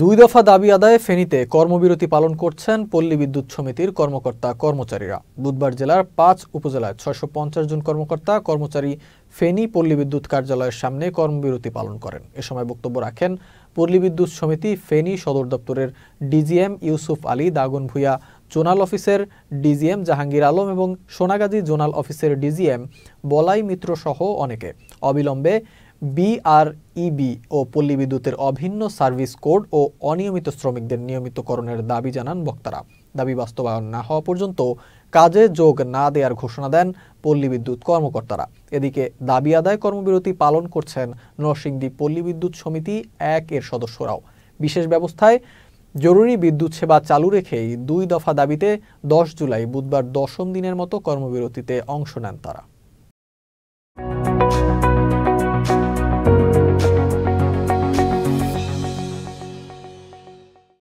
দুই দফা দাবি আদায়ে ফেনীতে কর্মবিরতি পালন করছেন পল্লী বিদ্যুৎ সমিতির কর্মকর্তা কর্মচারীরা বুধবার জেলার পাঁচ উপজেলায় ছয়শো জন কর্মকর্তা কর্মচারী ফেনী পল্লী বিদ্যুৎ কার্যালয়ের সামনে কর্মবিরতি পালন করেন এ সময় বক্তব্য রাখেন পল্লী বিদ্যুৎ সমিতি ফেনী সদর দপ্তরের ডিজিএম ইউসুফ আলী দাগন ভুয়া জোনাল অফিসের ডিজিএম জাহাঙ্গীর আলম এবং সোনাগাজী জোনাল অফিসের ডিজিএম বলাই মিত্র সহ অনেকে অবিলম্বে বিআরইবি e ও পল্লী বিদ্যুতের অভিন্ন সার্ভিস কোড ও অনিয়মিত শ্রমিকদের নিয়মিতকরণের দাবি জানান বক্তারা দাবি বাস্তবায়ন না হওয়া পর্যন্ত কাজে যোগ না দেওয়ার ঘোষণা দেন পল্লী বিদ্যুৎ কর্মকর্তারা এদিকে দাবি আদায় কর্মবিরতি পালন করছেন নরসিংদী পল্লী বিদ্যুৎ সমিতি এক এর সদস্যরাও বিশেষ ব্যবস্থায় জরুরি বিদ্যুৎ সেবা চালু রেখেই দুই দফা দাবিতে দশ জুলাই বুধবার দশম দিনের মতো কর্মবিরতিতে অংশ নেন তারা